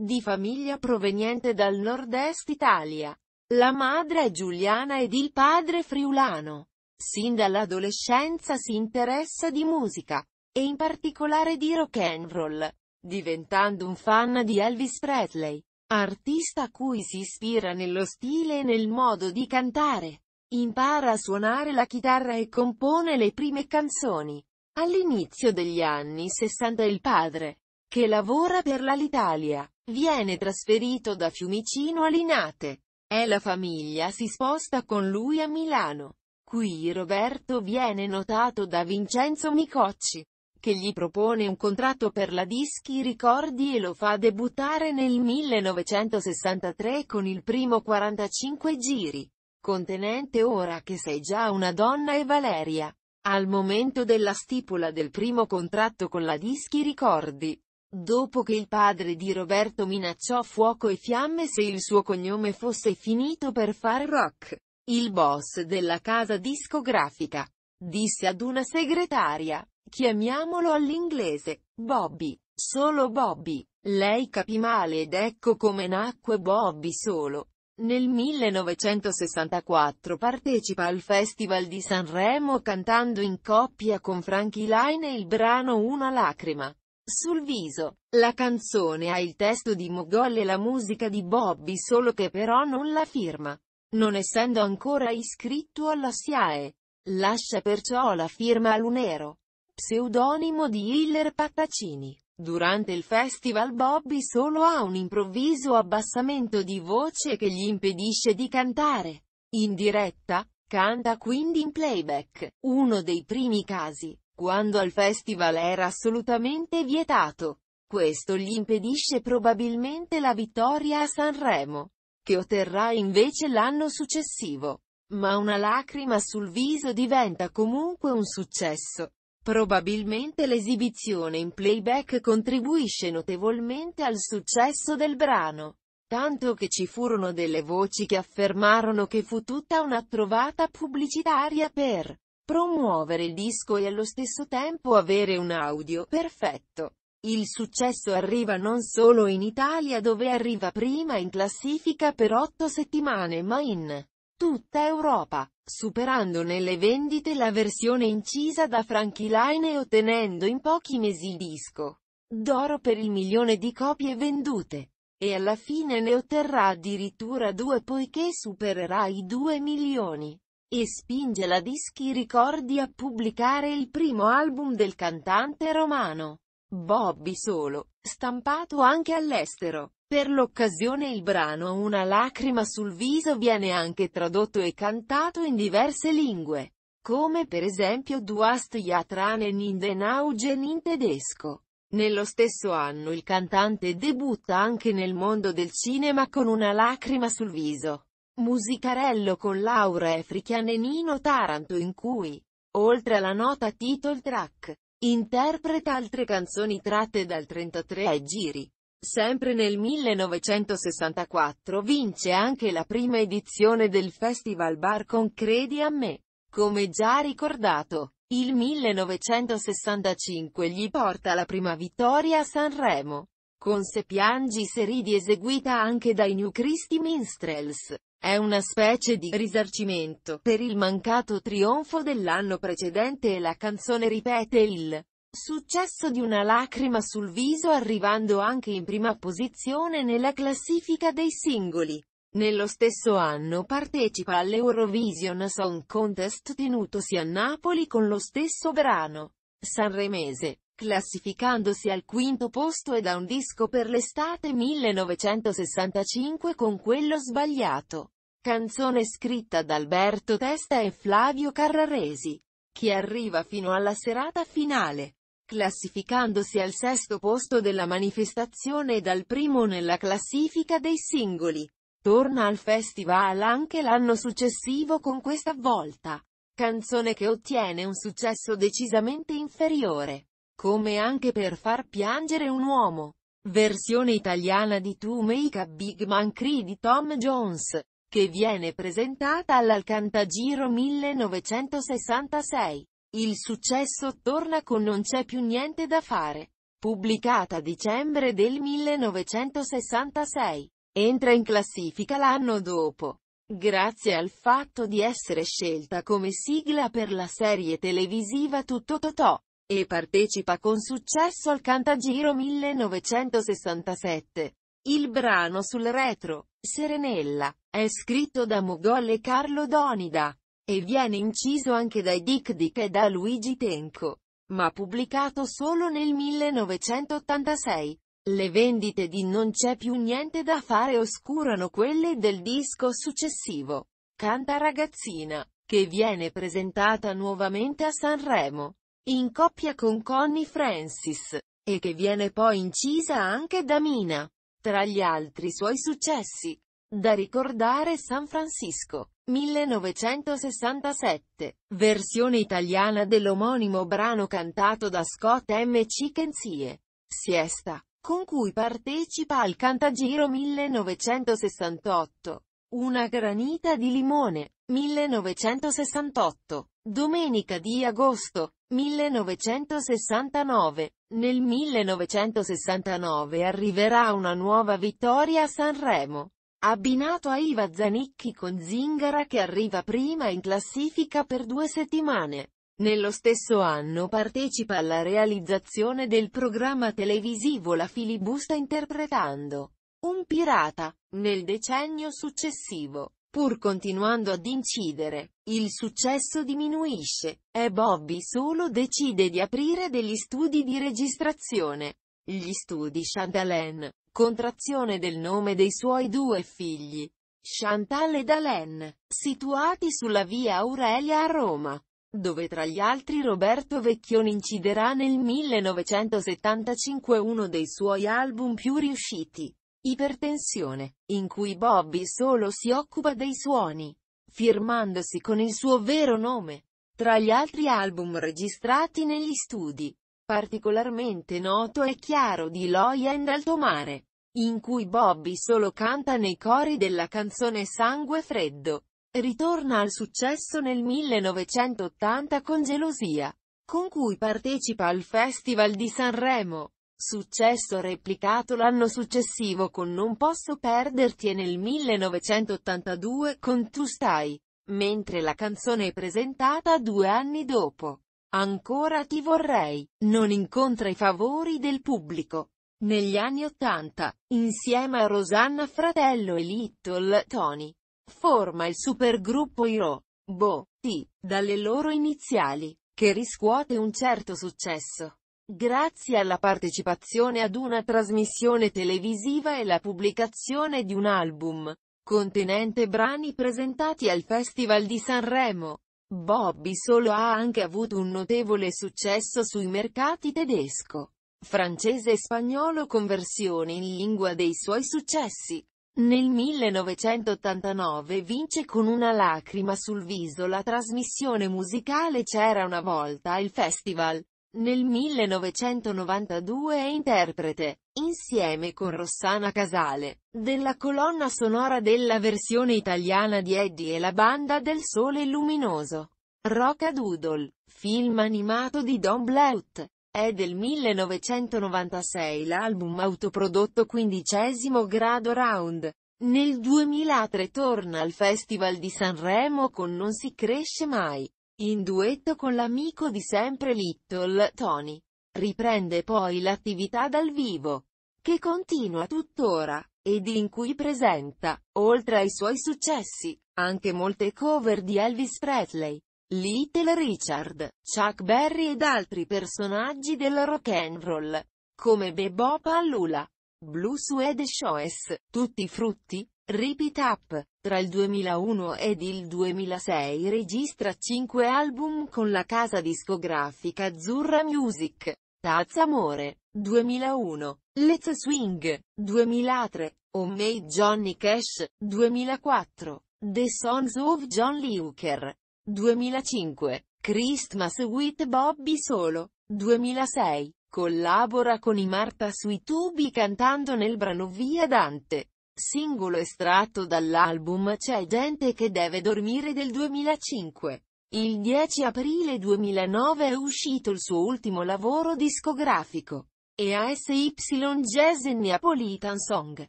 di famiglia proveniente dal nord-est Italia. La madre è giuliana ed il padre friulano. Sin dall'adolescenza si interessa di musica, e in particolare di rock and roll, diventando un fan di Elvis Presley, artista a cui si ispira nello stile e nel modo di cantare. Impara a suonare la chitarra e compone le prime canzoni. All'inizio degli anni 60 il padre, che lavora per l'Alitalia, Viene trasferito da Fiumicino a Linate. E la famiglia si sposta con lui a Milano. Qui Roberto viene notato da Vincenzo Micocci, che gli propone un contratto per la Dischi Ricordi e lo fa debuttare nel 1963 con il primo 45 giri. Contenente ora che sei già una donna e Valeria. Al momento della stipula del primo contratto con la Dischi Ricordi, Dopo che il padre di Roberto minacciò fuoco e fiamme se il suo cognome fosse finito per far rock, il boss della casa discografica disse ad una segretaria, chiamiamolo all'inglese, Bobby, solo Bobby. Lei capì male ed ecco come nacque Bobby solo. Nel 1964 partecipa al Festival di Sanremo cantando in coppia con Frankie Line il brano Una lacrima. Sul viso. La canzone ha il testo di Mogol e la musica di Bobby solo che però non la firma. Non essendo ancora iscritto alla SIAE. Lascia perciò la firma a Lunero. Pseudonimo di Hiller Pattacini. Durante il festival Bobby solo ha un improvviso abbassamento di voce che gli impedisce di cantare. In diretta, canta quindi in playback, uno dei primi casi quando al festival era assolutamente vietato. Questo gli impedisce probabilmente la vittoria a Sanremo, che otterrà invece l'anno successivo. Ma una lacrima sul viso diventa comunque un successo. Probabilmente l'esibizione in playback contribuisce notevolmente al successo del brano, tanto che ci furono delle voci che affermarono che fu tutta una trovata pubblicitaria per Promuovere il disco e allo stesso tempo avere un audio perfetto. Il successo arriva non solo in Italia dove arriva prima in classifica per otto settimane ma in tutta Europa, superando nelle vendite la versione incisa da Frankie Line e ottenendo in pochi mesi il disco d'oro per il milione di copie vendute. E alla fine ne otterrà addirittura due poiché supererà i 2 milioni e spinge la Dischi Ricordi a pubblicare il primo album del cantante romano, Bobby Solo, stampato anche all'estero. Per l'occasione il brano Una lacrima sul viso viene anche tradotto e cantato in diverse lingue, come per esempio Du hast ja Tranen in den Augen in tedesco. Nello stesso anno il cantante debutta anche nel mondo del cinema con Una lacrima sul viso. Musicarello con Laura Efrichian e Nino Taranto in cui, oltre alla nota title track, interpreta altre canzoni tratte dal 33 giri. Sempre nel 1964 vince anche la prima edizione del Festival Bar con Credi a me. Come già ricordato, il 1965 gli porta la prima vittoria a Sanremo, con Se piangi se ridi eseguita anche dai New Christy Minstrels. È una specie di risarcimento per il mancato trionfo dell'anno precedente e la canzone ripete il successo di una lacrima sul viso arrivando anche in prima posizione nella classifica dei singoli. Nello stesso anno partecipa all'Eurovision Song Contest tenutosi a Napoli con lo stesso brano. Sanremese classificandosi al quinto posto e da un disco per l'estate 1965 con quello sbagliato. Canzone scritta da Alberto Testa e Flavio Carraresi, che arriva fino alla serata finale, classificandosi al sesto posto della manifestazione e dal primo nella classifica dei singoli. Torna al festival anche l'anno successivo con questa volta, canzone che ottiene un successo decisamente inferiore. Come anche per far piangere un uomo. Versione italiana di To Make a Big Man Cree di Tom Jones, che viene presentata all'Alcantagiro 1966. Il successo torna con Non c'è più niente da fare. Pubblicata a dicembre del 1966. Entra in classifica l'anno dopo. Grazie al fatto di essere scelta come sigla per la serie televisiva Tutto Totò e partecipa con successo al Cantagiro 1967. Il brano sul retro, Serenella, è scritto da Mogol e Carlo Donida, e viene inciso anche dai Dick Dick e da Luigi Tenco, ma pubblicato solo nel 1986. Le vendite di Non c'è più niente da fare oscurano quelle del disco successivo, Canta ragazzina, che viene presentata nuovamente a Sanremo in coppia con Connie Francis, e che viene poi incisa anche da Mina. Tra gli altri suoi successi, da ricordare San Francisco, 1967, versione italiana dell'omonimo brano cantato da Scott M. Cicenzie, Siesta, con cui partecipa al Cantagiro 1968, Una granita di limone, 1968, domenica di agosto, 1969. Nel 1969 arriverà una nuova vittoria a Sanremo. Abbinato a Iva Zanicchi con Zingara che arriva prima in classifica per due settimane. Nello stesso anno partecipa alla realizzazione del programma televisivo La filibusta interpretando un pirata, nel decennio successivo. Pur continuando ad incidere, il successo diminuisce, e Bobby solo decide di aprire degli studi di registrazione. Gli studi Chandalen, contrazione del nome dei suoi due figli, Chantal e Alain, situati sulla via Aurelia a Roma, dove tra gli altri Roberto Vecchioni inciderà nel 1975 uno dei suoi album più riusciti. Ipertensione, in cui Bobby solo si occupa dei suoni, firmandosi con il suo vero nome. Tra gli altri album registrati negli studi, particolarmente noto è Chiaro di Loia and Altomare, in cui Bobby solo canta nei cori della canzone Sangue Freddo. Ritorna al successo nel 1980 con Gelosia, con cui partecipa al Festival di Sanremo. Successo replicato l'anno successivo con Non posso perderti e nel 1982 con Tu stai. Mentre la canzone è presentata due anni dopo. Ancora ti vorrei. Non incontra i favori del pubblico. Negli anni Ottanta, insieme a Rosanna Fratello e Little Tony, forma il supergruppo Iro. Bo. T. Dalle loro iniziali, che riscuote un certo successo. Grazie alla partecipazione ad una trasmissione televisiva e la pubblicazione di un album, contenente brani presentati al Festival di Sanremo, Bobby Solo ha anche avuto un notevole successo sui mercati tedesco, francese e spagnolo con versioni in lingua dei suoi successi. Nel 1989 vince con una lacrima sul viso la trasmissione musicale C'era una volta il festival, nel 1992 è interprete, insieme con Rossana Casale, della colonna sonora della versione italiana di Eddie e la banda del sole luminoso. Rocka Doodle, film animato di Don Bleut. È del 1996 l'album autoprodotto quindicesimo grado Round. Nel 2003 torna al Festival di Sanremo con Non si cresce mai in duetto con l'amico di sempre Little, Tony. Riprende poi l'attività dal vivo, che continua tuttora, ed in cui presenta, oltre ai suoi successi, anche molte cover di Elvis Presley, Little Richard, Chuck Berry ed altri personaggi del rock and roll, come Bebop Allula, Blue Suede Shoes, Tutti Frutti, Repeat Up, tra il 2001 ed il 2006 registra 5 album con la casa discografica Azzurra Music. Taz Amore, 2001, Let's Swing, 2003, oh Omei Johnny Cash, 2004, The Sons of John Luker, 2005, Christmas with Bobby Solo, 2006, collabora con i Marta sui tubi cantando nel brano Via Dante. Singolo estratto dall'album C'è gente che deve dormire del 2005. Il 10 aprile 2009 è uscito il suo ultimo lavoro discografico. EASY Jazz in Neapolitan Song.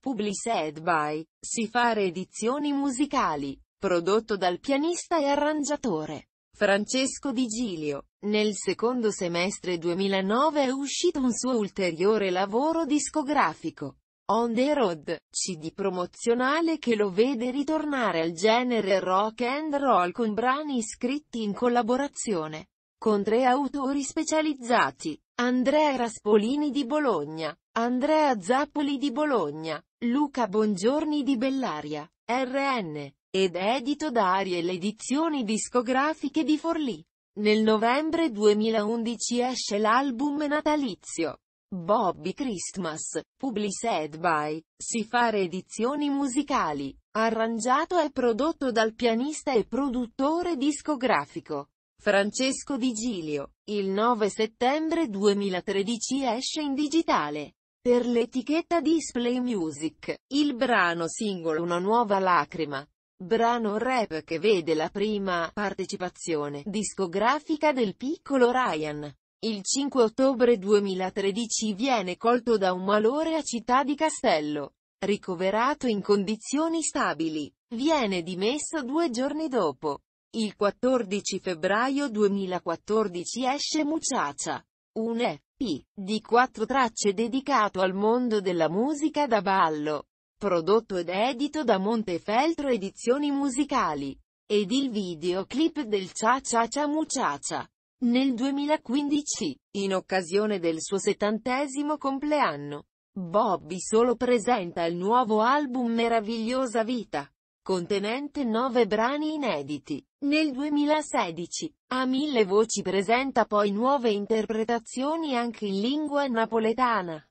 Published by si fare Edizioni Musicali. Prodotto dal pianista e arrangiatore. Francesco Di Giglio. Nel secondo semestre 2009 è uscito un suo ulteriore lavoro discografico. On the Road, CD promozionale che lo vede ritornare al genere rock and roll con brani scritti in collaborazione con tre autori specializzati, Andrea Raspolini di Bologna, Andrea Zappoli di Bologna, Luca Bongiorni di Bellaria, RN, ed edito da Ariel Edizioni Discografiche di Forlì. Nel novembre 2011 esce l'album natalizio Bobby Christmas, published by Si Fare Edizioni Musicali, arrangiato e prodotto dal pianista e produttore discografico Francesco Di Gilio. Il 9 settembre 2013 esce in digitale. Per l'etichetta Display Music, il brano singolo Una nuova lacrima, brano rap che vede la prima partecipazione discografica del piccolo Ryan. Il 5 ottobre 2013 viene colto da un malore a Città di Castello. Ricoverato in condizioni stabili. Viene dimesso due giorni dopo. Il 14 febbraio 2014 esce Muciaccia. Un EP, di quattro tracce dedicato al mondo della musica da ballo. Prodotto ed edito da Montefeltro Edizioni Musicali. Ed il videoclip del Cia Cia Cia Muciaccia. Nel 2015, in occasione del suo settantesimo compleanno, Bobby Solo presenta il nuovo album Meravigliosa Vita, contenente nove brani inediti. Nel 2016, A Mille Voci presenta poi nuove interpretazioni anche in lingua napoletana.